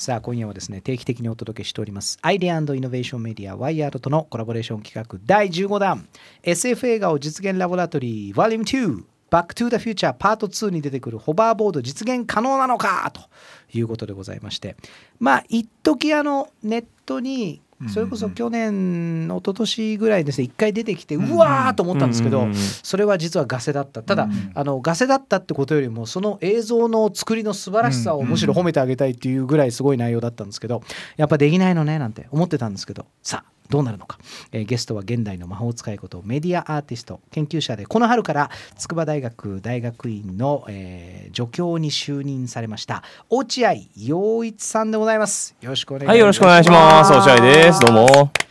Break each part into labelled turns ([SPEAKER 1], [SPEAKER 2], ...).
[SPEAKER 1] さあ今夜はですね定期的にお届けしておりますアイデアイノベーションメディアワイヤードとのコラボレーション企画第15弾 SF 映画を実現ラボラトリー Vol.2 バックトゥーザフューチャーパート2に出てくるホバーボード実現可能なのかということでございましてまあ一時あのネットにそれこそ去年一昨年ぐらいですね一回出てきてうわーと思ったんですけどそれは実はガセだったただあのガセだったってことよりもその映像の作りの素晴らしさをむしろ褒めてあげたいっていうぐらいすごい内容だったんですけどやっぱできないのねなんて思ってたんですけどさあどうなるのか、えー、ゲストは現代の魔法使いことメディアアーティスト研究者でこの春から筑波大学大学院の、えー、助教に就任されました落合陽一さんでございますよろしくお願いします、はい、よろしくお願いします落合ですど
[SPEAKER 2] うも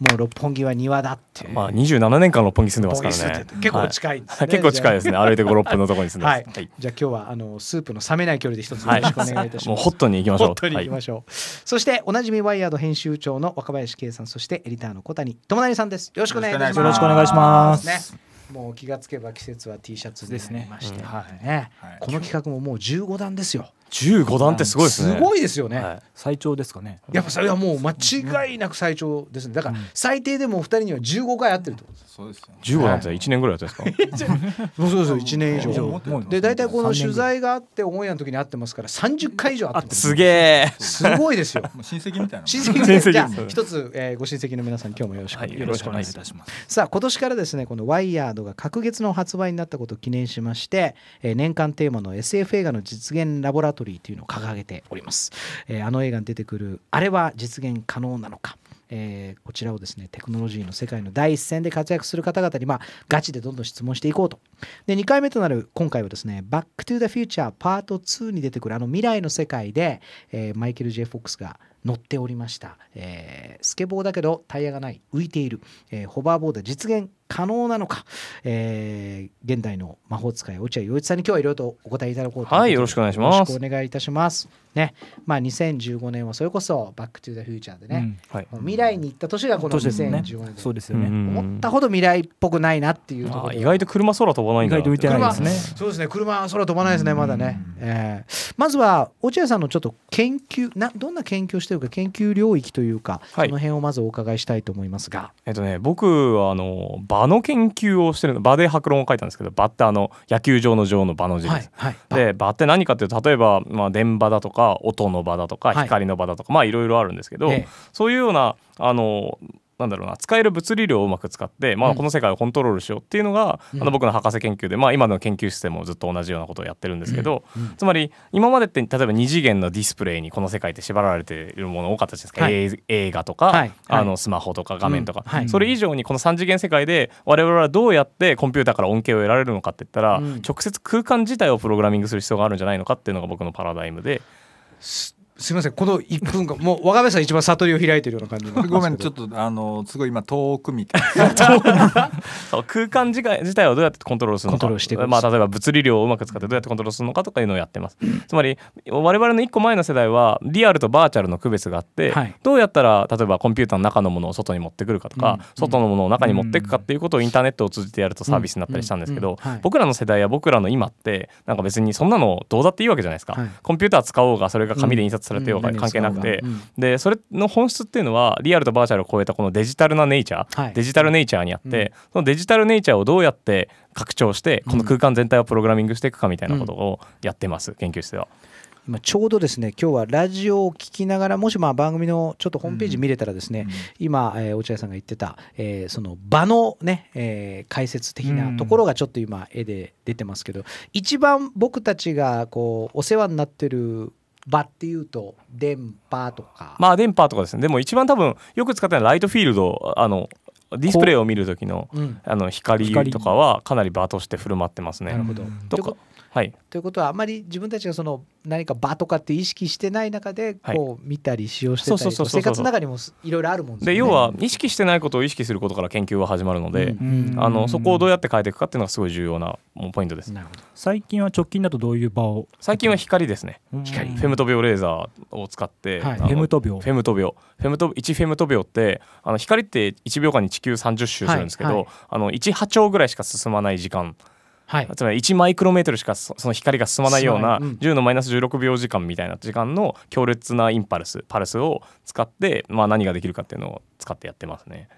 [SPEAKER 2] もう六本
[SPEAKER 1] 木は庭だって
[SPEAKER 2] まあ27年間六本木住んでますからね結構近い、ねはい、結構近いですね歩いて56分のところに住んでま
[SPEAKER 1] す、はい、じゃあ今日はあのスープの冷めない距離で一つよろしくお願いいたします、もうホットに行きましょうホットに行きましょう、そしておなじみワイヤード編集長の若林圭さんそしてエディターの小谷友成さんですよろしくお願いしますよろしくお願いします、ねもう気がつけば季節は T シャツですね、ねうんはい、この企画ももう15段ですよ。十五段ってすごいですね、すごいですよね、はい、最長ですかねやっぱそれはもう間違いなく最長ですねだから最低でも二人には十五回会ってるってことで
[SPEAKER 2] す、そうですね、15なて一年ぐらいやってですか
[SPEAKER 1] そうそうそう1年以上で大体この取材があってオンエアの時に会ってますから三十回以上会ってすげえすごいですよ 親
[SPEAKER 2] 戚みたいな親戚みたいなじゃあ一
[SPEAKER 1] つ、えー、ご親戚の皆さん今日もよろしくお願いします,、はい、いしますさあ今年からですねこのワイヤードが隔月の発売になったことを記念しまして、えー、年間テーマの SF 映画の実現ラボラトトリーというのを掲げております、えー、あの映画に出てくるあれは実現可能なのかえー、こちらをですねテクノロジーの世界の第一線で活躍する方々に、まあ、ガチでどんどん質問していこうとで2回目となる今回はですね「バック・トゥ・ザ・フューチャーパート2」に出てくるあの未来の世界で、えー、マイケル・ J・ フォックスが乗っておりました、えー、スケボーだけどタイヤがない浮いている、えホバーボード実現可能なのか、えー、現代の魔法使い落合陽一さんに今日はいろいろとお答えいただこうとはいよろしくお願いしますよろしくお願いいたしますねまあ2015年はそれこそバックトゥザフューチャーでね、うんはい、未来に行った年がこの2015年
[SPEAKER 2] ね、そうですよね思った
[SPEAKER 1] ほど未来っぽくないなっていうところ
[SPEAKER 2] 意外と車空飛ばないんだ意外と浮てないですね
[SPEAKER 1] そうですね車空飛ばないですねまだね、うん、えー、まずは落合さんのちょっと研究などんな研究をしてるか研究領域というか、はい、その辺をまずお伺いしたいと思いますが
[SPEAKER 2] えっとね僕はあのバ場の研究をしてるの場で白論を書いたんですけど場ってあの野球場の場の場の字です。はいはい、で場って何かっていうと例えば、まあ、電場だとか音の場だとか光の場だとか、はい、まあいろいろあるんですけど、ええ、そういうようなあのなんだろうな使える物理量をうまく使って、まあ、この世界をコントロールしようっていうのが、うん、あの僕の博士研究で、まあ、今の研究室でもずっと同じようなことをやってるんですけど、うん、つまり今までって例えば2次元のディスプレイにこの世界って縛られているもの多かったじゃないですか、はい、映画とか、はい、あのスマホとか画面とか、はい、それ以上にこの3次元世界で我々はどうやってコンピューターから恩恵を得られるのかって言ったら、直接空間自体をプログラミングする必要があるんじゃないのかっていうのが僕のパラダイムで。
[SPEAKER 1] すみませんこの1分間 もう若林さん一番悟りを開いてるような感じ ごめんちょっ
[SPEAKER 2] とあのすごい今遠くみたいな空間自自体をどうやってコントロールするのかまあ、例えば物理量をうまく使ってどうやってコントロールするのかとかいうのをやってますつまり我々の1個前の世代はリアルとバーチャルの区別があって、はい、どうやったら例えばコンピューターの中のものを外に持ってくるかとか、うん、外のものを中に持っていくかっていうことをインターネットを通じてやるとサービスになったりしたんですけど、僕らの世代や僕らの今ってなんか別にそんなのどうだっていいわけじゃないですか、はい、コンピューター使おうがそれが紙で印刷それてよう関係なくて、うん、でそれの本質っていうのはリアルとバーチャルを超えたこのデジタルなネイチャー、はい、デジタルネイチャーにあって、そのデジタルネイチャーをどうやって拡張してこの空間全体をプログラミングしていくかみたいなことをやってます、研究室では。
[SPEAKER 1] 今ちょうどですね今日はラジオを聴きながらもしまあ番組のちょっとホームページ見れたらですね、うん、今、えー、落合さんが言ってた、えー、その場のね、えー、解説的なところがちょっと今絵で出てますけど、うん、一番僕たちがこうお世話になってる場っていうと電波とか
[SPEAKER 2] まあ電波とかですねでも一番多分よく使ってるのはライトフィールドあのディスプレイを見る時の,、あの光とかはかなり場として振る舞ってますね。なるほどとかはい、
[SPEAKER 1] ということはあまり自分たちがその何か場とかって意識してない中でこう
[SPEAKER 2] 見たり使用してたり生活の中に
[SPEAKER 1] もいろいろあるもんで、ね、要は
[SPEAKER 2] 意識してないことを意識することから研究は始まるので、うんあのそこをどうやって変えていくかっていうのがすごい重要なポイントです
[SPEAKER 1] 最近は直近だとどういう場を
[SPEAKER 2] 最近は光ですね光フェムト秒レーザーを使って、はい、フェムト秒フェムト秒フェムト1フェムト秒ってあの光って1秒間に地球30周するんですけど、はいはい、あの1波長ぐらいしか進まない時間はい、つまり1マイクロメートルしかその光が進まないような10のマイナス16秒時間みたいな時間の強烈なインパルスパルスを使って、まあ、何ができるかっていうのを使ってやってますね。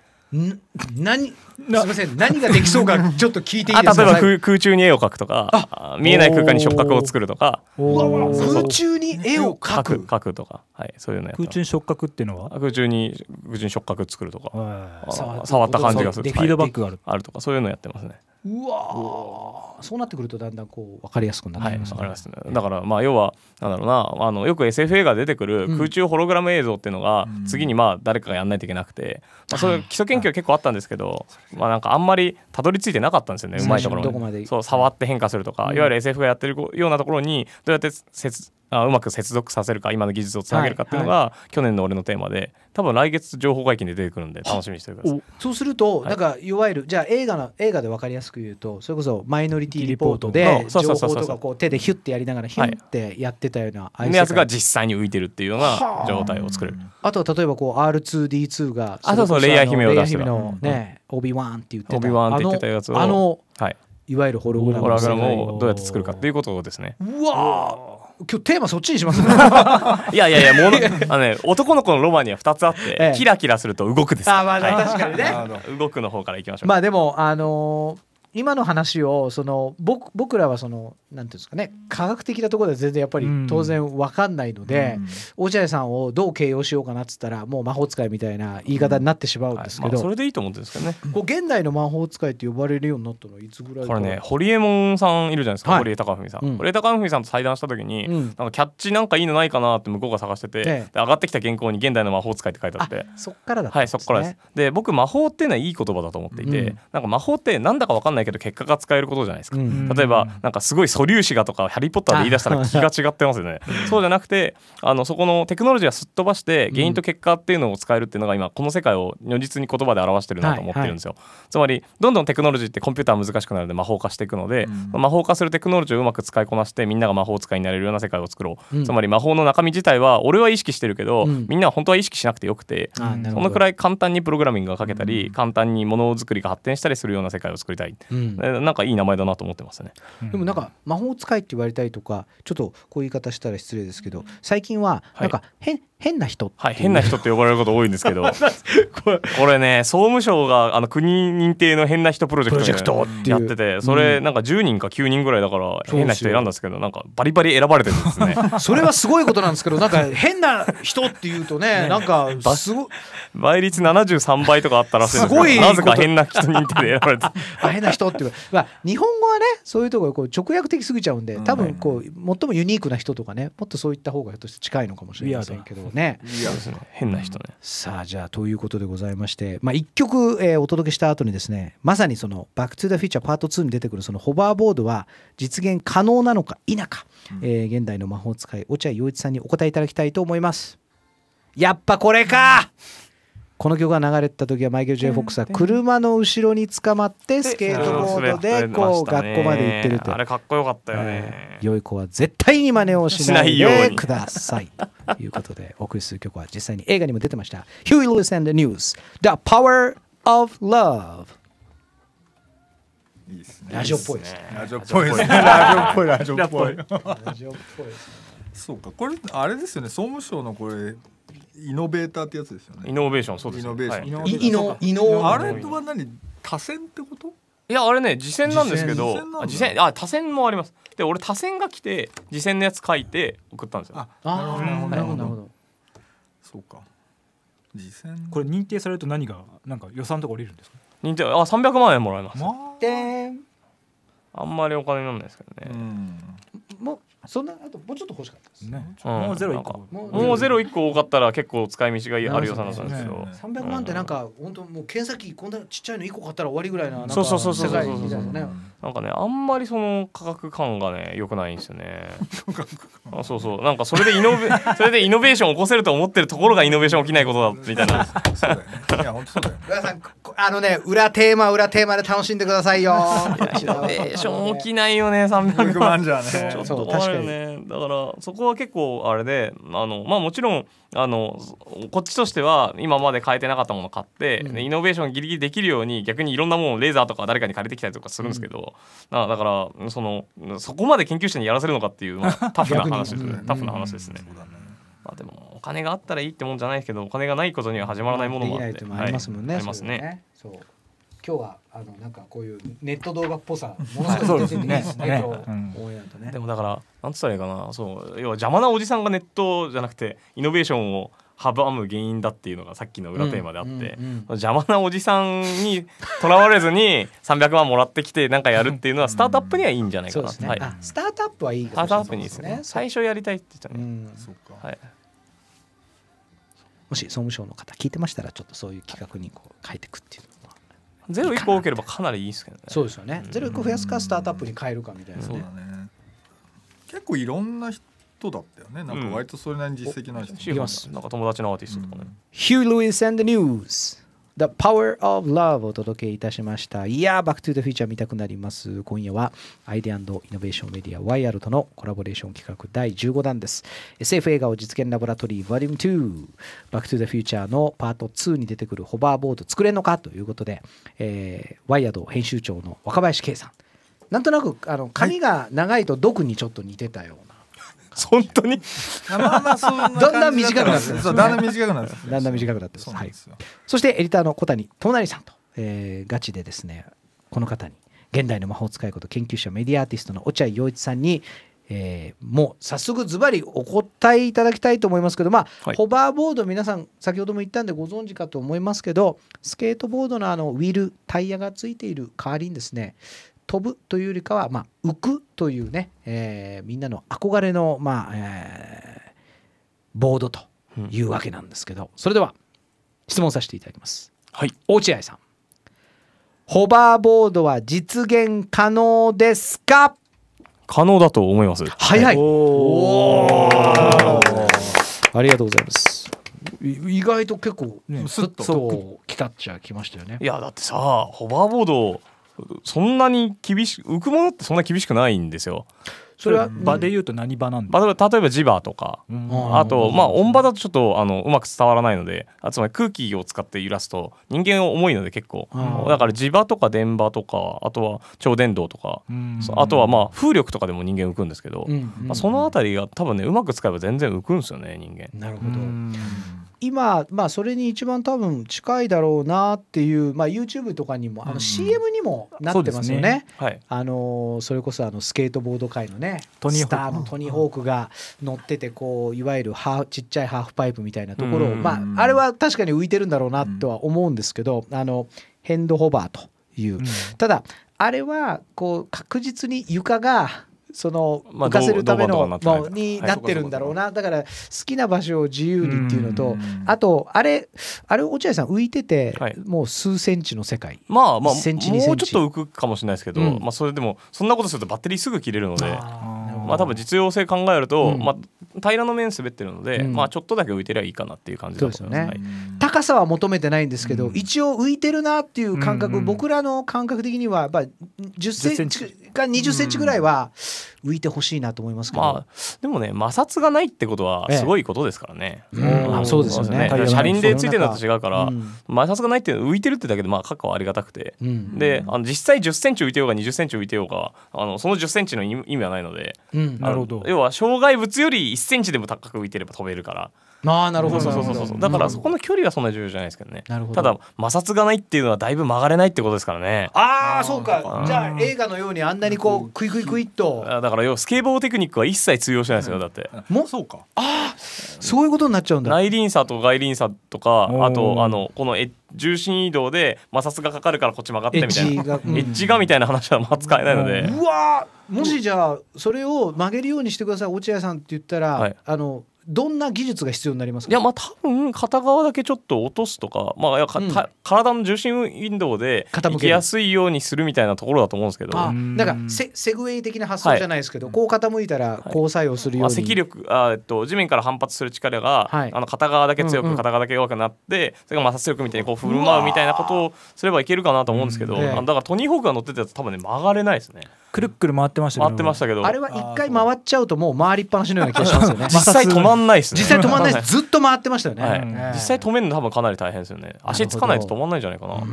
[SPEAKER 1] 何すみません何ができそうか ちょっと聞いていいですか例えば空
[SPEAKER 2] 空中に絵を描くとか見えない空間に触覚を作るとか空中に絵を描く描くとか、はい、そういうの空中に触覚っていうのは空中に空中に触覚作るとか触った感じがするフィードバックがある,、あるとかそういうのやってますね
[SPEAKER 1] うわそうなってくるとだんだんこ
[SPEAKER 2] う分かりやすくなってきますねはい、はますだからまあ要はなんだろうなあのよく SF 映画出てくる空中ホログラム映像っていうのが次にまあ誰かがやんないといけなくて、まあ、そういう基礎研究は結構あったんですけど、まあ、なんかあんまりたどり着いてなかったんですよねうまいところにそう触って変化するとか、いわゆる SF がやってるようなところにどうやってせつあうまく接続させるか今の技術をつなげるかっていうのが、はいはい、去年の俺のテーマで多分来月情報解禁で出てくるんで楽しみにしてください
[SPEAKER 1] そうすると、はい、なんかいわゆるじゃあ映画の映画で分かりやすく言うとそれこそマイノリティリポートで情報とかこう手でヒュッてやりながらヒュッてやってたような、はい、やつが
[SPEAKER 2] 実際に浮いてるっていうような状態を作れる
[SPEAKER 1] あとは例えばこう R2D2 があそうそうレイヤー姫を出してたね、
[SPEAKER 2] オビワンって言ってたやつをあの、はい、いわゆるホログラムをどうやって作るかっていうことですねうわ
[SPEAKER 1] 今日テーマそっちにします
[SPEAKER 2] いやいやいやものあの、ね、男の子のロマンには2つあって、ええ、キラキラすると動くですあまあ、はい、確かにね 動くの方からいきましょうま
[SPEAKER 1] あでもあのー今の話をその僕僕らはそのなんていうんですかね科学的なところでは全然やっぱり当然分かんないので、落合さんをどう形容しようかなっつったらもう魔法使いみたいな言い方になってしまうんですけど、うんはいまあ、それ
[SPEAKER 2] でいいと思ってるんですけどね、
[SPEAKER 1] こう現代の魔法使いって呼ばれるようになったのはいつぐらいこれね
[SPEAKER 2] 堀江門さんいるじゃないですか、はい、堀江貴文さん、うん、堀江貴文さんと対談した時に、うん、なんかキャッチなんかいいのないかなって向こうが探してて、ええ、上がってきた原稿に「現代の魔法使い」って書いてあってそっからだったんです、ね、はいそっからですで僕魔法っていうのはいい言葉だと思っていて、なんか魔法ってなんだか分かんないないけど結果が使えることじゃないですか、うん、例えばなんかすごい素粒子がとか「ハリー・ポッター」で言い出したら気が違ってますよねそうじゃなくてあのそこのテクノロジーはすっ飛ばして原因と結果っていうのを使えるっていうのが今この世界を如実に言葉で表してるなと思ってるんですよ、はいはい、つまりどんどんテクノロジーってコンピューター難しくなるので魔法化していくので、うん、魔法化するテクノロジーをうまく使いこなしてみんなが魔法使いになれるような世界を作ろう、うん、つまり魔法の中身自体は俺は意識してるけど、みんなは本当は意識しなくてよくて、そのくらい簡単にプログラミングが書けたり、簡単にものづくりが発展したりするような世界を作りたい、うん、なんかいい名前だなと思ってますね、うん、で
[SPEAKER 1] もなんか魔法使いって言われたりとかちょっとこういう言い方したら失礼ですけど最近はなんか変はい、変な人はい変な人
[SPEAKER 2] って呼ばれること多いんですけど これね総務省があの国認定の変な人プロジェクトやっててそれなんか10人か9人ぐらいだから変な人選んだんですけどなんかバリバリ選ばれてるんです
[SPEAKER 1] ね それはすごいことなんですけどなんか変な人っていうとね なんかす
[SPEAKER 2] ご倍率73倍とかあったらしいですけどなぜか変な人認定で選ばれてあ変な人
[SPEAKER 1] っていう、まあ、日本語はねそういうところこう直訳的すぎちゃうんで多分こう最もユニークな人とかねもっとそういった方がひょっとして近いのかもしれませんけど。ねいやですね変な人ね、さあじゃあということでございまして、まあ、1曲、えー、お届けした後にですねまさにその「バック・トゥ・ザ・フューチャーパート2」に出てくるそのホバーボードは実現可能なのか否か、うん、えー、現代の魔法使い落合陽一さんにお答えいただきたいと思いますやっぱこれかこの曲が流れた時はマイケル・ジェイ・フォックスは車の後ろに捕まってスケートボードでこう学校まで行ってるとあれかっ
[SPEAKER 2] こよかったよね、
[SPEAKER 1] 良い子は絶対に真似をしないでください
[SPEAKER 2] ということで
[SPEAKER 1] お送りする曲は実際に映画にも出てました Huey Lewis and the News The Power of Love
[SPEAKER 2] ラジオっぽいですね。ラジオっぽいですね。ラジオっぽい、ラジオっぽい。ラジオっぽい。そうか、これ、あれですよね、総務省のこれ、イノベーターってやつですよねイノベーションそうです、ね、イノベーション、はい、イノイノあれ
[SPEAKER 1] とは何多選ってこと
[SPEAKER 2] いやあれね次戦なんですけど次戦あ多選もありますで俺多選が来て次戦のやつ書いて送ったんですよあなるほどなるほど、そうか次戦
[SPEAKER 1] これ認定されると何がなんか予算とか降
[SPEAKER 2] りるんですか認定あ三百万円もらえます、ま
[SPEAKER 1] あ、
[SPEAKER 2] あんまりお金なんないですけどね、
[SPEAKER 1] そんなあともうちょっと欲しかったですね。もうゼロ一個。もうゼ
[SPEAKER 2] ロ一個多かったら結構使い道があるよさなんですよ。三百万ってなんか
[SPEAKER 1] 本当もう検査機こんなちっちゃいの一個買ったら終わりぐらいなそうそうそうそうそうそ
[SPEAKER 2] う。なんかねあんまりその価格感がね良くないんですよね。あそうそうなんかそれでイノベ それでイノベーション起こせると思ってるところがイノベーション起きないことだみたいな。いや本
[SPEAKER 1] 当そうだよ。あのね裏テーマ裏テーマで楽しんでくださいよ。イ
[SPEAKER 2] ノベーション起きないよね300万じゃね。ちょっとだからそこは結構あれであのまあもちろんあのこっちとしては今まで変えてなかったもの買って、うん、イノベーションギリギリできるように逆にいろんなものレーザーとか誰かに借りてきたりとかするんですけど、うん、だからそのそこまで研究者にやらせるのかっていう、タフな話ですね、タフな話ですね。まあでもお金があったらいいってもんじゃないけどお金がないことには始まらないものもあって、まあ、りますもんね、はい、ありますね、ね、
[SPEAKER 1] そう今日はあのなんかこういうネット動画っぽさものすごい出てるんですね
[SPEAKER 2] でもだからなんつったらいいかなそう要は邪魔なおじさんがネットじゃなくてイノベーションを阻む原因だっていうのがさっきの裏テーマであって、うんうんうん、邪魔なおじさんにとらわれずに300万もらってきて何かやるっていうのはスタートアップにはいいんじゃないかな、うんうんねはい、スタートアップはいいかもしれないですね、ね、最初やりたいって言ったね、うん、はい
[SPEAKER 1] もし総務省の方聞いてましたらちょっとそういう企画にこう変えていくっていうのは
[SPEAKER 2] ゼロ1個多ければかなりいいですけどねそうですよねゼロ1個増や
[SPEAKER 1] すかスタートアップに変えるかみたいな、ね、そう
[SPEAKER 2] だね結構いろんな人だったよねなんか割とそれなりに実績い人、うん、なんか友達のアーティストとかね、うん、
[SPEAKER 1] h u g h l e w i s and the News The Power of Love をお届けいたしました。いやー、Back to the Future 見たくなります。今夜はアイデアイノベーションメディアワイヤルとのコラボレーション企画第15弾です。SF 映画を実現ラボラトリー Vol.2 Back to the Future のパート2に出てくるホバーボード作れんのかということで、えー、y ド編集長の若林圭さん。なんとなくあの髪が長いと毒にちょっと似てたような。はい本当にだんだん短くなってだんだん短くなってだんだん短くなってはい、そしてエディターの小谷智成さんと、えー、ガチでですねこの方に現代の魔法使いこと研究者メディアアーティストの落合陽一さんにえー、もう早速ズバリお答えいただきたいと思いますけど、まあ、はい、ホバーボード皆さん先ほども言ったんでご存知かと思いますけどスケートボードのあのウィルタイヤがついている代わりにですね飛ぶというよりかは、まあ、浮くというね、えー、みんなの憧れの、まあえー、ボードというわけなんですけど、うん、それでは質問させていただきます。はい、落合さんホバーボードは実現可能ですか
[SPEAKER 2] 可能だと思います早いおおありがとうございます
[SPEAKER 1] 意外と結構ねスッときたっちゃきましたよねい
[SPEAKER 2] やだってさホバーボードそんなに厳しく浮くものってそんな厳しくないんですよ。それは場で
[SPEAKER 1] 言うと何場なん
[SPEAKER 2] ですか、例えばジバーとか、
[SPEAKER 1] うん、あと、ま
[SPEAKER 2] あ、音場だとちょっとあのうまく伝わらないのであつまり空気を使って揺らすと人間重いので結構、うん、だから磁場とか電場とかあとは超電導とか、うん、あとはまあ風力とかでも人間浮くんですけど、まあ、その辺りが多分ねうまく使えば全然浮くんですよね人間。なる
[SPEAKER 1] ほど今、まあ、それに一番多分近いだろうなっていう、まあ、YouTube とかにもあの CM にもなってますよね。ねはい、あのそれこそあのスケートボード界のねスターのトニー・ホークが乗っててこういわゆるハちっちゃいハーフパイプみたいなところを、うん、まあ、あれは確かに浮いてるんだろうなとは思うんですけど、あのヘンドホバーという、ただあれはこう確実に床がその浮かせるためののになってるんだろうなだから好きな場所を自由にっていうのとあとあれあれ落合さん浮いててもう数センチの世界まあまあもうちょっと浮く
[SPEAKER 2] かもしれないですけどまあそれでもそんなことするとバッテリーすぐ切れるのでまあ多分実用性考えるとまあ平らの面滑ってるのでまあちょっとだけ浮いてりゃいいかなっていう感じですよ
[SPEAKER 1] ね高さは求めてないんですけど一応浮いてるなっていう感覚僕らの感覚的にはやっぱ10センチが二十センチぐらいは
[SPEAKER 2] 浮いてほしいなと思いますけど、まあ、でもね摩擦がないってことはすごいことですからね、ええ、そうですよね車輪でついてるのと違うから、うん、摩擦がないって浮いてるってだけでまあカカはありがたくて、うん、であの実際十センチ浮いてようが二十センチ浮いてようがあのその十センチの意味はないので、うん、なるほど要は障害物より一センチでも高く浮いてれば飛べるから。
[SPEAKER 1] ああなるほどそうそうそうそう
[SPEAKER 2] だからそこの距離はそんな重要じゃないですけどねただ摩擦がないっていうのはだいぶ曲がれないってことですからね
[SPEAKER 1] ああそうかじゃあ映画のようにあんなにこうクイクイクイっと
[SPEAKER 2] だから要はスケボーテクニックは一切通用しないですよだって
[SPEAKER 1] もそうかああそういうことになっ
[SPEAKER 2] ちゃうんだ内輪差と外輪差とかあとあのこのエ重心移動で摩擦がかかるからこっち曲がってみたいなエッジがみたいな話はまあ使えないのでう
[SPEAKER 1] わもしじゃあそれを曲げるようにしてください落合さんって言ったら、はい、あのどんな技術が必要にな
[SPEAKER 2] りますかいやまあ多分片側だけちょっと落とすとか,、まあいや、うん、体の重心運動で傾きやすいようにするみたいなところだと思うんですけどなんかセセグウェイ的な発想じゃ
[SPEAKER 1] ないですけど、はい、こう傾いたらこう作用するように、はいまあ、積
[SPEAKER 2] 力あ、えっと、地面から反発する力が、はい、あの片側だけ強く、片側だけ弱くなってそれが摩擦力みたいにこう振る舞うみたいなことをすればいけるかなと思うんですけど、うんだからトニー・ホークが乗ってたやつ多分ね曲がれないですね。くるくる回ってました回ってましたけどあれ
[SPEAKER 1] は一回回っちゃうともう回りっぱなしのような気がしますよね実際止まんないですね実際止まんないずっ
[SPEAKER 2] と回ってましたよね、はい、実際止めるの多分かなり大変ですよね足つかないと止まんないんじゃないかなどう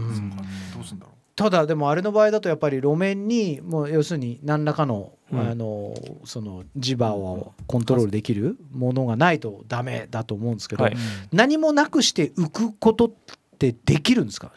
[SPEAKER 1] すんだろうただでもあれの場合だとやっぱり路面にもう要するに何らかの,、あのその磁場をコントロールできるものがないとダメだと思うんですけど、何もなくして浮くことでできるんですか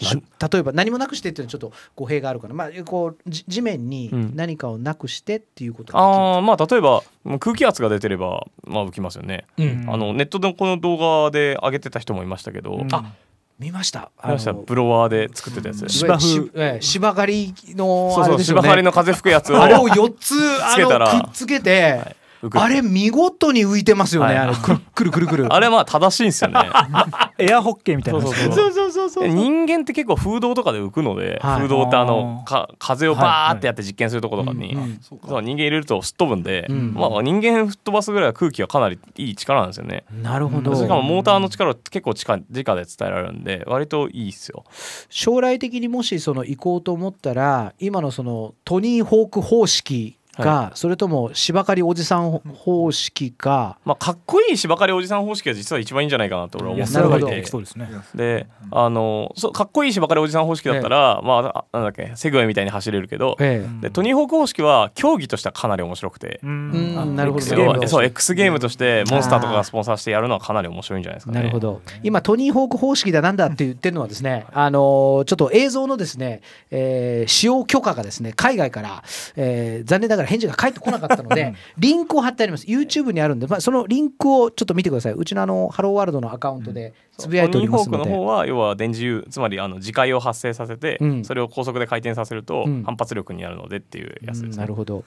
[SPEAKER 1] 例えば何もなくしてっていうのはちょっと語弊があるから、まあ、こう地面に何かをなくしてっていうこと
[SPEAKER 2] ああまあ例えば空気圧が出てれば、まあ、浮きますよね、うん、あのネットでこの動画で上げてた人もいましたけど、うん、あ見ました見ましたブロワーで作ってたやつ芝生
[SPEAKER 1] 芝刈りの、ね、そうそう芝刈りの風吹くやつをあれを4つつけたらくっつけて、はいあれ見事に浮いてますよね、はい、くるくるくる あ
[SPEAKER 2] れまあ正しいんですよね エアホッケーみたいなそうそうそうそう人間って結構風洞とかで浮くので、風洞ってあのか風をバーってやって実験するとことかに、そう人間入れるとすっ飛ぶんで、まあ、人間吹っ飛ばすぐらいは空気はかなりいい力なんですよねな
[SPEAKER 1] るほどしかもモー
[SPEAKER 2] ターの力結構近直で伝えられるんで割といいっすよ
[SPEAKER 1] 将来的にもしその行こうと思ったら今のそのトニー・ホーク方式か、はい、それとも芝刈りおじさん方式か、
[SPEAKER 2] まあ、かっこいい芝刈りおじさん方式は実は一番いいんじゃないかなと俺は思ってそうですねであのそかっこいい芝刈りおじさん方式だったら、ええ、まあなんだっけセグウェイみたいに走れるけど、ええ、でトニーホーク方式は競技としてはかなり面白くてなるほど X ゲームそう X ゲームとしてモンスターとかがスポンサーしてやるのはかなり面白いんじゃないですか、ね、
[SPEAKER 1] なるほど今トニーホーク方式だなんだって言ってるのはですねあのちょっと映像のですね、えー、使用許可がですね海外から、えー、残念ながら返事が返ってこなかったので、リンクを貼ってあります YouTube にあるんで、まあ、そのリンクをちょっと見てくださいうちのあのハローワールドのアカウントでつぶやいておりますので。の方
[SPEAKER 2] は要は電磁誘つまりあの磁界を発生させて、うん、それを高速で回転させると反発力になるのでっていうやつですね。うん、なるほど。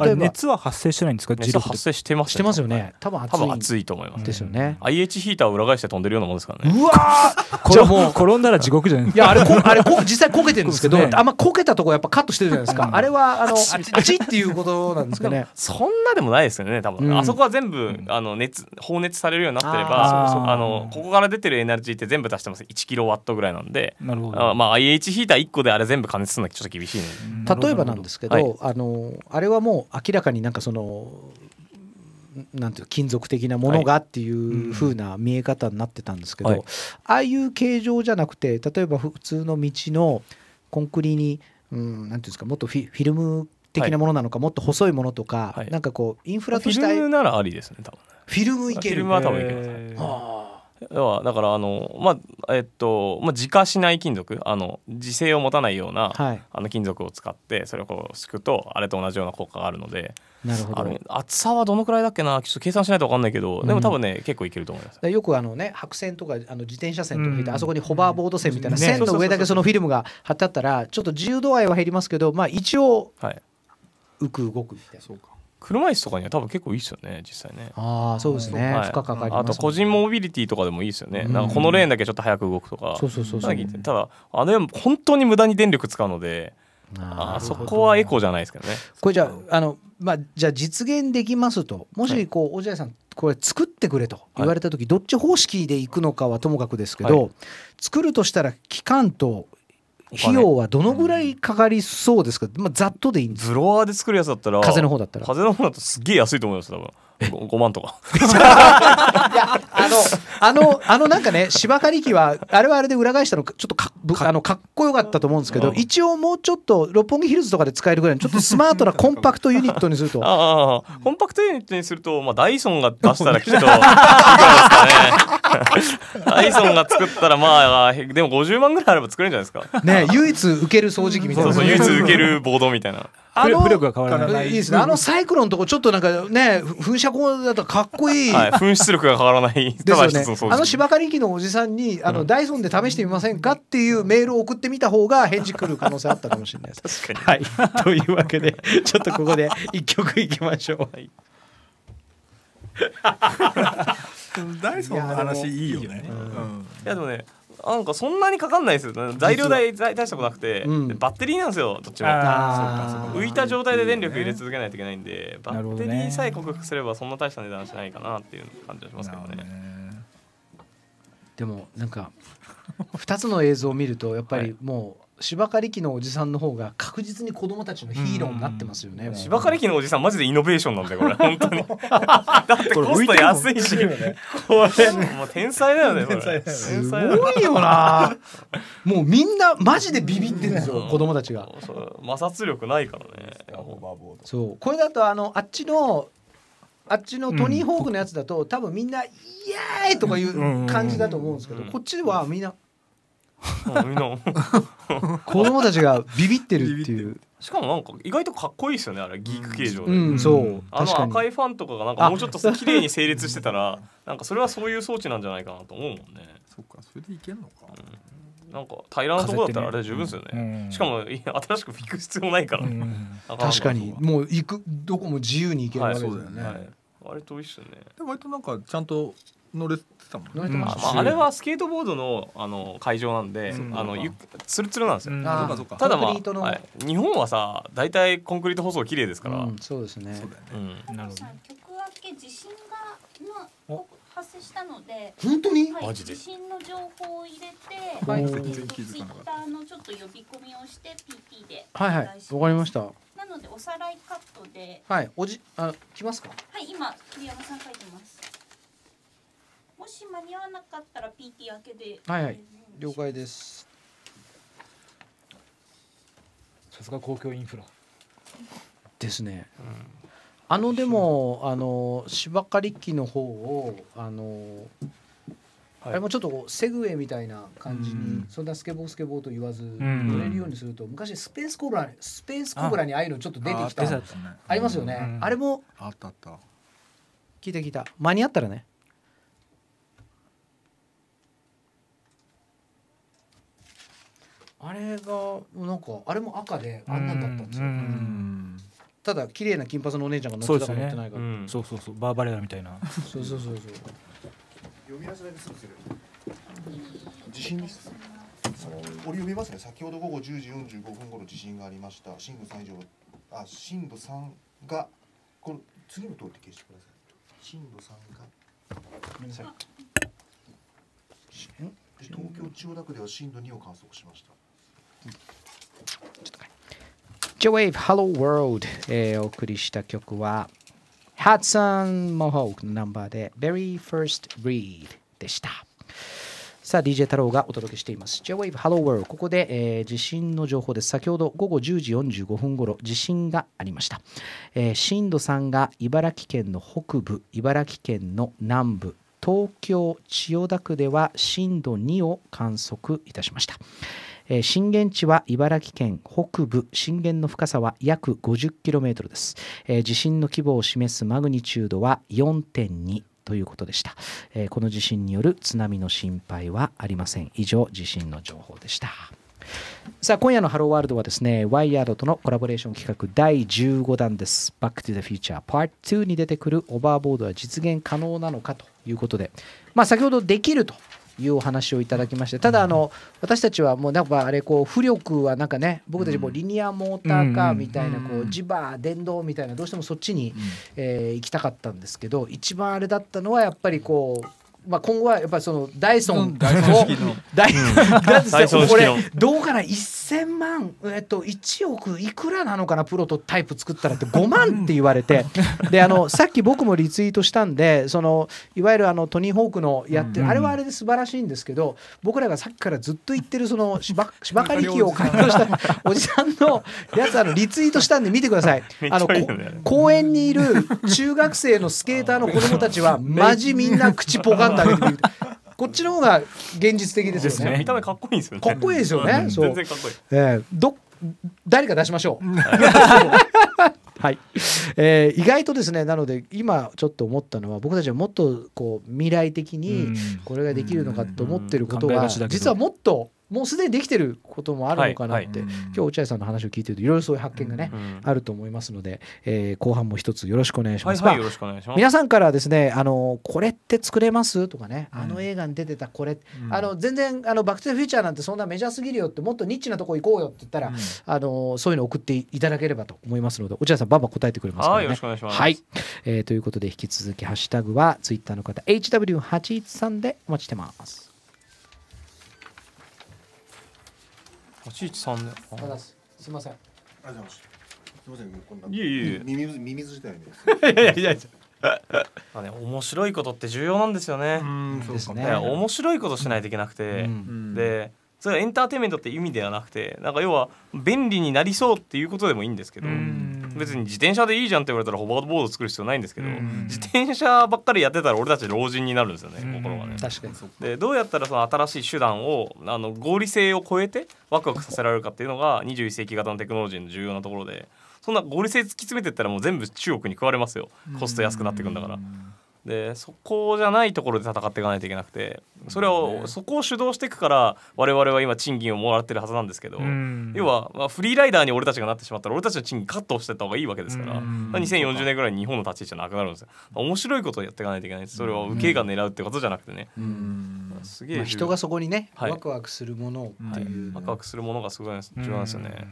[SPEAKER 2] 例えば熱は発生してないんですか？熱発生してます、してますよね。多分熱い多分熱いと思います。ですよね。IH ヒーターを裏返して飛んでるようなもんですからね。うわこれもう転んだら地獄じゃないいやあれこあれこ実際
[SPEAKER 1] こけてるんですけど、ね、あんまこけたとこやっぱカットしてるじゃないですか。あれはあのあちっていうことなんですかね。
[SPEAKER 2] そんなでもないですよね。多分、あそこは全部あの熱放熱されるようになってれば、あのここから出てるるエナジーって全部足してます1キロワットぐらいなんでなるほどあ、まあ、IH ヒーター1個であれ全部加熱するのはちょっと厳しい、ね、例えばなんですけど、はい、
[SPEAKER 1] あのあれはもう明らかになんかそのなんていう金属的なものがっていう風な見え方になってたんですけど、はいああいう形状じゃなくて例えば普通の道のコンクリに、うん、なんていうんですかもっとフィフィルム的なものなのか、はい、もっと細いものとか、はい、なんかこうインフラとしてフィルム
[SPEAKER 2] ならありですね多分フィルムいけるフィルムは多分いけます、ね、はあではだからあのまあえっとまあ自家しない金属あの自制を持たないような、はい、あの金属を使ってそれをこうすくとあれと同じような効果があるのでなるほど厚さはどのくらいだっけなちょっと計算しないと分かんないけど、でも多分ね結構いけると思いま
[SPEAKER 1] すよくあのね白線とかあの自転車線とか、うん、あそこにホバーボード線みたいな、うんね、線の上だけそのフィルムが貼ってあったらちょっと自由度合いは減りますけどまあ一応、はい、浮く動
[SPEAKER 2] くみたいな。そうか車椅子とかには多分結構いいですよね実際ねああそうですね、はい、負荷かかりあと個人モビリティとかでもいいですよね、うん、なんかこのレーンだけちょっと早く動くとかそうそうそうそうただあれは本当に無駄に電力使うのでああそこはエコじゃないですけどね
[SPEAKER 1] これじゃあの、まあ、じゃあ実現できますともしこう落合、はい、さんこれ作ってくれと言われた時、はい、どっち方式でいくのかはともかくですけど、はい、作るとしたら期間と費用はどのぐらいかかりそうですか、まあ、ざっとでいいんで
[SPEAKER 2] すブロワーで作るやつだったら風の方だったら風の方だとすっげえ安いと思います多分 5, 5万とかい
[SPEAKER 1] や あの、あの、あのなんかね、芝刈り機は、あれはあれで裏返したの、ちょっとかあのかっこよかったと思うんですけど、一応もうちょっと、六本木ヒルズとかで使えるぐらいの、ちょっと スマートなコンパクトユニットにすると。
[SPEAKER 2] ああ、コンパクトユニットにすると、まあ、ダイソンが出したらきっと、ダイソンが作ったら、まあ、でも50万ぐらいあれば作れるんじゃないですか。
[SPEAKER 1] ね唯一
[SPEAKER 2] 受ける掃除機みたいな。そうそう、唯一受けるボードみたいな。あの、いいですね。
[SPEAKER 1] あのサイクロンとこちょっとなんかね、噴射口だとかっこいい。はい、噴出
[SPEAKER 2] 力が変わらない。ですよね。あの芝
[SPEAKER 1] 刈り機のおじさんに、あの、ダイソンで試してみませんかっていうメールを送ってみた方が返事来る可能性あったかもしれないです。確かに。はい。というわけで、ちょっとここで一曲いき
[SPEAKER 2] ましょう。ダイソンの話いいよね。いやでもね、なんかそんなにかかんないですよ材料代大したことなくて、うん、バッテリーなんですよどっちも浮いた状態で電力入れ続けないといけないんで、バッテリーさえ克服すればそんな大した値段しないかなっていう感じがしますけどね、ね、
[SPEAKER 1] でもなんか2つの映像を見るとやっぱりもう、はい芝刈り機のおじさんの方が確実に子供たちのヒーローになってますよね。
[SPEAKER 2] 芝刈り機のおじさんマジでイノベーションなんだよこれ 本当に。だってコスト安いし、これもう
[SPEAKER 1] 天才だよね。天才だよ。すごいよな。もうみんなマジでビビってるんですよ、子
[SPEAKER 2] 供たちが。摩擦力ないからね。そう
[SPEAKER 1] これだとあのあっちのあっちのトニー・ホークのやつだと、多分みんな「イエーイ!」とかいう感じだと思うんですけど、こっちはみんな「子供たちがビビってるっていう
[SPEAKER 2] しかもなんか意外とかっこいいですよねあれギーク形状で、うん、そうあの赤いファンとかがなんかもうちょっと綺麗に整列してたら なんかそれはそういう装置なんじゃないかなと思うもんねそっかそれでいけんのか、うん、なんか平らなとこだったらあれ十分ですよね、ねうん、しかも新しく行く必要ないから、うん、確かに
[SPEAKER 1] もう行くどこも自
[SPEAKER 2] 由に行けるわけですよね、はい、はい、割といいっすよねで割となんかちゃんと乗れてたもんね、うんまあ、あれはスケートボードのあの会場なんで、あのツルツルなんですよ、うん、ただまあ、はい、日本はさ大体コンクリート舗装綺麗ですから、そうですねそうだね、うん、なるほど
[SPEAKER 1] 曲明け地震がの発生したので本
[SPEAKER 2] 当に、はい、マジで地震の情報を入れて、全然気づかなかったツイッ
[SPEAKER 1] ターのちょっと呼び込みをして PT ではいはいわかりましたなのでおさらいカットではいおじあ来ますかはい今桐山さん書いてますもし間に合わなかったら PT 明けではい、はい、了解ですさすが公共インフラですね、うん、あのでもあの芝刈り機の方をあのあれもちょっとセグウェイみたいな感じに、うん、そんなスケボースケボーと言わず乗れるようにすると、うん、昔スペースコブラスペースコブラにああいうのちょっと出てきたあ,、りますよね、うん、あれもあったあった聞いた聞いた間に合ったらねあれがなんかあれも赤であんなんだったんですよ。ただ綺麗な金髪のお姉ちゃんが乗ってたか乗ってないか、ねうん、そうそうそうバーバレラみたいなそうそうそうそう読
[SPEAKER 2] み出せなですぐする地震です俺読みますね先ほど午後10
[SPEAKER 1] 時45分頃地震がありました震度3以上あ震度3がこの次の通って消してください震度3がごめんなさい東京千代田区では震度2を観測しました J-Wave Hello World、えー、お送りした曲は Hudson Mohawk のナンバーで Very First Read でした。さあ DJ 太郎がお届けしています J-Wave Hello World ここで、えー、地震の情報です先ほど午後10時45分ごろ地震がありました、えー、震度3が茨城県の北部茨城県の南部東京千代田区では震度2を観測いたしましたえー、震源地は茨城県北部震源の深さは約 50km です、えー、地震の規模を示すマグニチュードは4.2ということでした、えー、この地震による津波の心配はありません以上地震の情報でしたさあ今夜のハローワールドはですねワイヤードとのコラボレーション企画第15弾ですバックトゥザフューチャーパート2に出てくるオーバーボードは実現可能なのかということでまあ先ほどできるというお話をいただきましてただあの、私たちはもうなんかあれこう浮力はなんかね僕たちもリニアモーターカーみたいなこう磁場電動みたいなどうしてもそっちに、え行きたかったんですけど一番あれだったのはやっぱりこうまあ、今後はやっぱりそのダイソンをダイソンこれどうかな1000万、えっと、1億いくらなのかなプロとタイプ作ったらって5万って言われて、であのさっき僕もリツイートしたんでそのいわゆるあのトニー・ホークのやってる、あれはあれで素晴らしいんですけど僕らがさっきからずっと言ってるその芝芝刈り機を開業したおじさんのやつあのリツイートしたんで見てください。あの公園にいる中学生のスケーターの子供たちは マジみんな口ポカンってげてみるこっちの方が現実的ですよね。見た目かっこいいですよね。かっこいいですよね。全然かっこいい。えー、ど誰か出しましょう。はい、えー、意外とですねなので今ちょっと思ったのは僕たちはもっとこう未来的にこれができるのかと思ってることが実はもっともうすでにできてることもあるのかなって、はいはい、今日落合さんの話を聞いてるといろいろそういう発見がね、うん、あると思いますので、えー、後半も一つよろしくお願いします。よろし
[SPEAKER 2] くお願いします、皆さん
[SPEAKER 1] からですねあのこれって作れますとかねあの映画に出てたこれ、うん、あの全然あのバック・トゥ・フューチャーなんてそんなメジャーすぎるよってもっとニッチなとこ行こうよって言ったら、うん、あのそういうの送っていただければと思いますので落合さんばんばん答えてくれますからね。よろしくお願いします、はいえー、ということで引き続きハッシュタグはツイッターの方 HW813 でお待
[SPEAKER 2] ちしてます。立ち位ね。
[SPEAKER 1] 3で。すみません。ありがとうございます。すいません、こんな。いえいえ。ミミズ、ミミズ自
[SPEAKER 2] 体ね。いやいやいや。まあね、面白いことって重要なんですよね。ううん、そですね。面白いことしないといけなくて、うん、で。それはエンターテインメントって意味ではなくてなんか要は便利になりそうっていうことでもいいんですけど、うん別に自転車でいいじゃんって言われたらホバーボード作る必要ないんですけど、自転車ばっかりやってたら俺たち老人になるんですよね、心がね。確かにでどうやったらその新しい手段をあの合理性を超えてワクワクさせられるかっていうのが21世紀型のテクノロジーの重要なところでそんな合理性突き詰めてったらもう全部中国に食われますよコスト安くなってくんだから。でそこじゃないところで戦っていかないといけなくてそれを、そこを主導していくから我々は今賃金をもらってるはずなんですけど、要は、まあ、フリーライダーに俺たちがなってしまったら俺たちの賃金カットしてった方がいいわけですから、うん、2040年ぐらいに日本の立ち位置はなくなるんですよ面白いことをやっていかないといけないそれは受けが狙うってことじゃなくてね、すげえ、人がそこにね、はい、ワクワクするものっていう、はい、ワクワクするものがすごい重要なんですよね。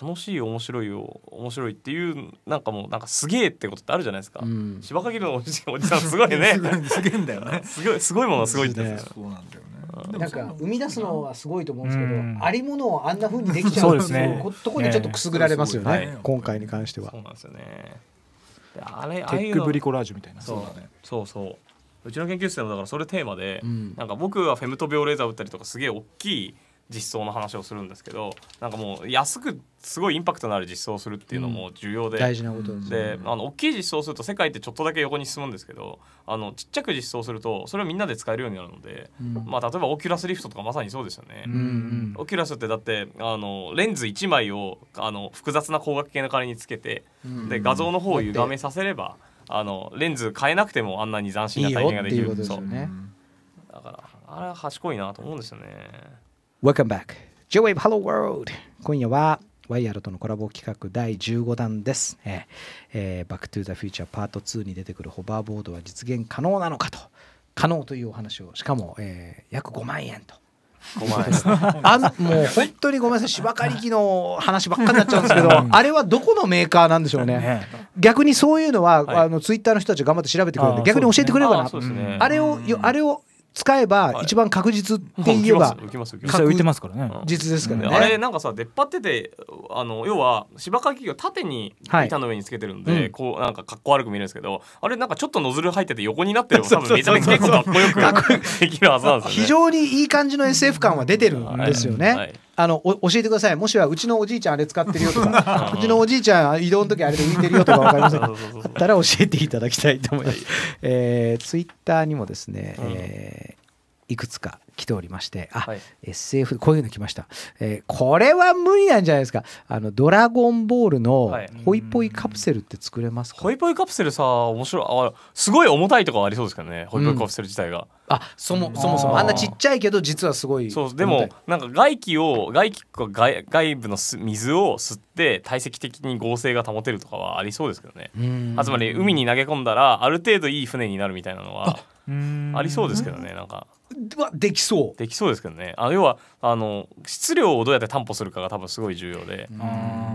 [SPEAKER 2] 楽しい面白いを面白いっていうなんかもうなんかすげえってことってあるじゃないですか、うん、芝限りのおじさんすごいね すげえんだよね すごいすごいものすごいって、そうなんだ
[SPEAKER 1] よねなんか生み出すのはすごいと思うんですけど、うん、ありものをあんなふうにできちゃうう、ね、とこにちょっとくすぐられますよね、ね、
[SPEAKER 2] 今回に関してはそうなんですよねあれテックブリコラージュみたいなそうそうそううちの研究室でもだからそれテーマで、うん、なんか僕はフェムト病レーザー打ったりとかすげえ大きい実装の話をするんですけどなんかもう安くすごいインパクトのある実装をするっていうのも重要で、うん、大事なことです、ね、であの大きい実装すると世界ってちょっとだけ横に進むんですけどあのちっちゃく実装するとそれをみんなで使えるようになるので、うん、まあ、例えばオキュラスリフトとかまさにそうですよね。うんうん、オキュラスってだってあのレンズ1枚をあの複雑な光学系の金につけて、うんうん、で画像の方を歪めさせればあのレンズ変えなくてもあんなに斬新な体験ができるいいで、ね、だからあれは賢いなと思うんですよね。
[SPEAKER 1] Welcome back. J-Wave Hello World. 今夜はワイヤルとのコラボ企画第15弾です。えーえバックトゥザフューチャーパート2に出てくるホバーボードは実現可能なのかと。可能というお話を、しかも、えー、約5万円と。
[SPEAKER 2] 万円 あもう本
[SPEAKER 1] 当にごめんなさい芝刈り機の話ばっかになっちゃうんですけどあれはどこのメーカーなんでしょうね、ね、逆にそういうのは、はい、あのツイッターの人たち頑張って調べてくれるんで逆に教えてくれるかなあね、あれをあれを使えば一番確実って言えば浮いてますからね実ですからね、あれ
[SPEAKER 2] なんかさ出っ張っててあの要は芝刈り器を縦に板の上につけてるんで、こうなんかかっこ悪く見えるんですけどあれなんかちょっとノズル入ってて横になってるの多分めちゃめちゃ結構かっこよくできるはずなんですよ、ね、非常
[SPEAKER 1] にいい感じの SF 感は出てるんですよね、はいあの教えてくださいもしはうちのおじいちゃんあれ使ってるよとか うちのおじいちゃん移動の時あれで浮いてるよとか分かりません あったら教えていただきたいと思います、えー、ツイッターにもですね、えー、いくつか来ておりましてあ、はい、SF こういうの来ました、えー、これは無理なんじゃないですかあのドラゴンボールのホイポイカプセルって作れますか、
[SPEAKER 2] ホイポイカプセルさ面白いあすごい重たいとかありそうですけどねホイポイカプセル自体が。うんあ
[SPEAKER 1] そもそもそもあんなちっちゃいけど実はすごいそうでも
[SPEAKER 2] なんか外気を外気外外部の水を吸って体積的に合成が保てるとかはありそうですけどねあつまり海に投げ込んだらある程度いい船になるみたいなのはありそうですけどねなんかはできそうできそうですけどねあ要はあの質量をどうやって担保するかが多分すごい重要で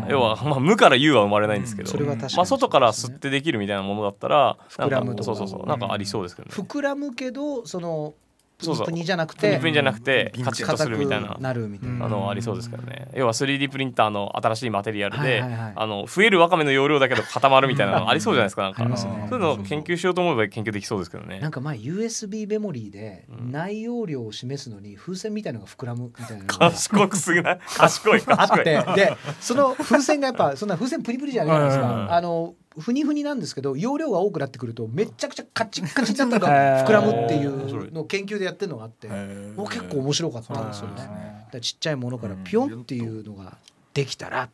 [SPEAKER 2] 要は、まあ、無から有は生まれないんですけど、うんね、まあ、外から吸ってできるみたいなものだったら膨らむとかそうそうそうなんかありそうですけど、ね、
[SPEAKER 1] 膨らむけどその
[SPEAKER 2] そうそうプニじゃなくてプニじゃなくてカチッとするみたいななるみたいなのありそうですからね要は 3D プリンターの新しいマテリアルで、あの増えるわかめの容量だけど固まるみたいなの ありそうじゃないですかなんか、ね、そういうのを研究しようと思えば研究できそうですけどねな
[SPEAKER 1] んか前 USB メモリーで内容量を示すのに風船みたいのが膨らむみたいな賢くすぎない賢い賢い あってでその風船がやっぱそんな風船プリプリじゃないですか、あのふにふになんですけど容量が多くなってくるとめちゃくちゃカチッカチッと膨らむっていうのを研究でやってるのがあってもう結構面白かったんですよね。ちっちゃいものからピョンっていうの
[SPEAKER 2] ができたら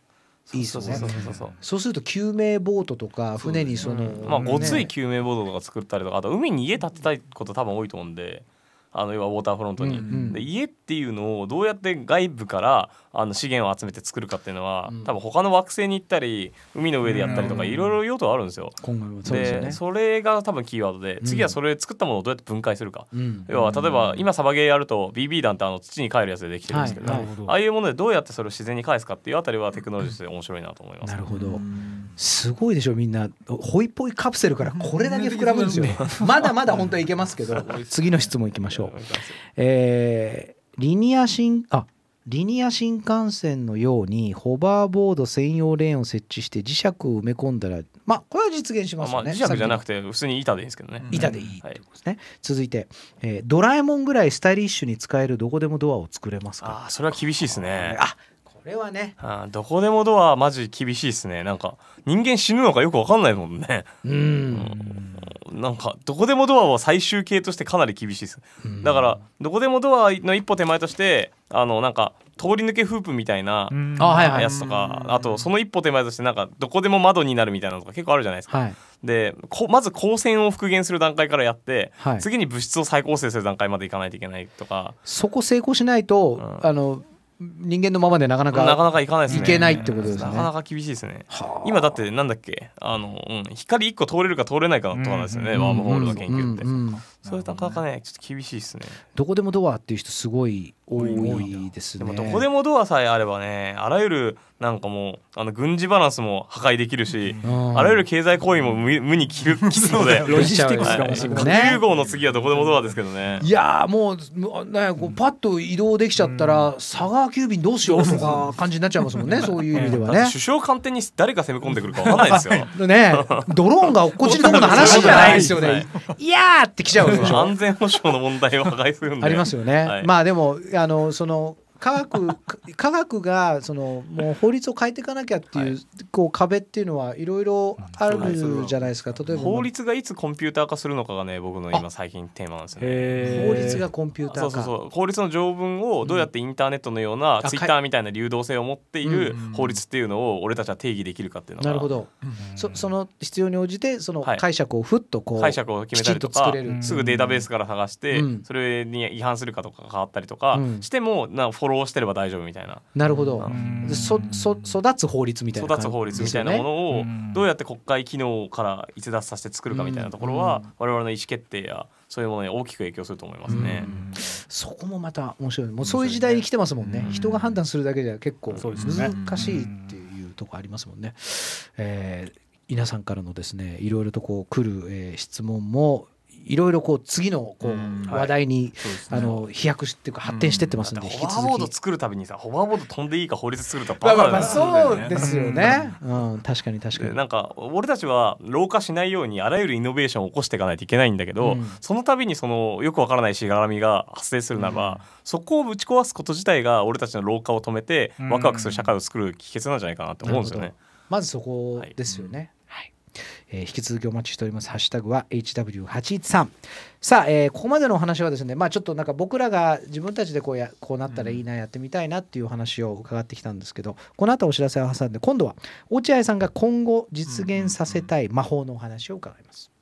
[SPEAKER 2] いいですね
[SPEAKER 1] そうすると救命ボートとか船にその、ね、まあごつい
[SPEAKER 2] 救命ボートとか作ったりとかあと海に家建てたいこと多分多いと思うんであの要はウォーターフロントに、うんうん、で家っていうのをどうやって外部からあの資源を集めて作るかっていうのは、うん、多分他の惑星に行ったり海の上でやったりとかいろいろ用途あるんですよ。そで、ね、それが多分キーワードで次はそれ作ったものをどうやって分解するか、うん、要は例えば今サバゲーやると BB 弾ってあの土に帰るやつでできてるんですけど、はい、ああいうものでどうやってそれを自然に返すかっていうあたりはテクノロジーで面白いなと思います。なるほど
[SPEAKER 1] すごいでしょみんなホイポイカプセルからこれだけ膨らむんですよ。まだまだ本当はいけますけど次の質問いきましょう。ょう。えー、リニア新あリニア新幹線のようにホバーボード専用レーンを設置して磁石を埋め込んだら
[SPEAKER 2] まあこれは実現しますよね、まあ、磁石じゃなくて普通に板でいいんですけどね板でいいってことです
[SPEAKER 1] ね、はい、続いて、えー、ドラえもんぐらいスタイリッシュに使えるどこでもドアを作れます
[SPEAKER 2] かあそれは厳しいですねあこれはねあどこでもドアマジ厳しいですねなんか人間死ぬのかよく分かんないもんねうんなんかどこでもドアは最終形としてかなり厳しいですだからどこでもドアの一歩手前としてあのなんか通り抜けフープみたいなやつとかあ,、とその一歩手前としてなんかどこでも窓になるみたいなのとか結構あるじゃないですか、はい、でまず光線を復元する段階からやって、はい、次に物質を再構成する段階までいかないといけないとか
[SPEAKER 1] そこ成功しないと、うん、あの人間のままでなかなかなかな
[SPEAKER 2] かいかないですねいけないってことですねなかなか厳しいですね、今だってなんだっけあの、うん、光一個通れるか通れないかのとかなんですよね、うん、ワームホールの研究って、うんうんうん、それなかなかねちょっと厳しいですね
[SPEAKER 1] どこでもドアっていう人すごい多いですねでもどこ
[SPEAKER 2] でもドアさえあればねあらゆるなんかもうあの軍事バランスも破壊できるし、うん、あらゆる経済行為も無無にきるきす のでロジスティックスかもしれない、核融合の次はどこでもドアですけどねいや
[SPEAKER 1] もうねこうパッと移動できちゃったら、佐川急便どうしようとか感じになっちゃいますもんね そういう意味ではね首
[SPEAKER 2] 相官邸に誰か攻め込んでくるかわかんないですよねドローンが落っこちるとこの話じゃないですよね、い、やーってきちゃう安全保障の問題を破壊するんでありますよね、はい、ま
[SPEAKER 1] あでもあのその科学 科学がそのもう法律を変えていかなきゃっていうこう壁っていうのはいろいろあるじゃないですか例えば法
[SPEAKER 2] 律がいつコンピューター化するのかがね僕の今最近テーマなんですよね法律がコンピューター化そうそうそう法律の条文をどうやってインターネットのような、ツイッターみたいな流動性を持っている法律っていうのを俺たちは定義できるかっていうのがなるほど、
[SPEAKER 1] そその必要に応じてその解釈をふっとこう、はい、解釈を決めたりとかすぐデ
[SPEAKER 2] ータベースから探して、それに違反するかとか変わったりとか、してもなフォローローしてれば大丈夫みたいな
[SPEAKER 1] なるほどそそ育つ法律みたいな、育つ法律みたいなものを
[SPEAKER 2] どうやって国会機能から逸脱させて作るかみたいなところは我々の意思決定やそういうものに大きく影響すると思いますね。
[SPEAKER 1] そこもまた面白いもうそういう時代に来てますもんね人が判断するだけじゃ結構難しいっていうとこありますもんね。えー、皆さんからのですねいろいろとこう来る、えー、質問もいろいろこう次のこう話題に、あの飛躍していうか発展してってますんで、ホワーボード
[SPEAKER 2] 作るたびにさホバーボード飛んでいいか法律作るとバカだそうですよね、
[SPEAKER 1] うん、確かに確かに
[SPEAKER 2] なんか俺たちは老化しないようにあらゆるイノベーションを起こしていかないといけないんだけど、そのたびにそのよくわからないしがらみが発生するならば、そこをぶち壊すこと自体が俺たちの老化を止めてワクワクする社会を作る秘訣なんじゃないかなと思うんですよね、
[SPEAKER 1] まずそこですよね、えー、引き続きお待ちしております。ハッシュタグは HW813。さあ、えー、ここまでのお話はですね、まあ、ちょっとなんか僕らが自分たちでこうやこうなったらいいな、やってみたいなっていうお話を伺ってきたんですけど、この後お知らせを挟んで、今度は落合さんが今後実現させたい魔法のお話を伺います。うんうんうん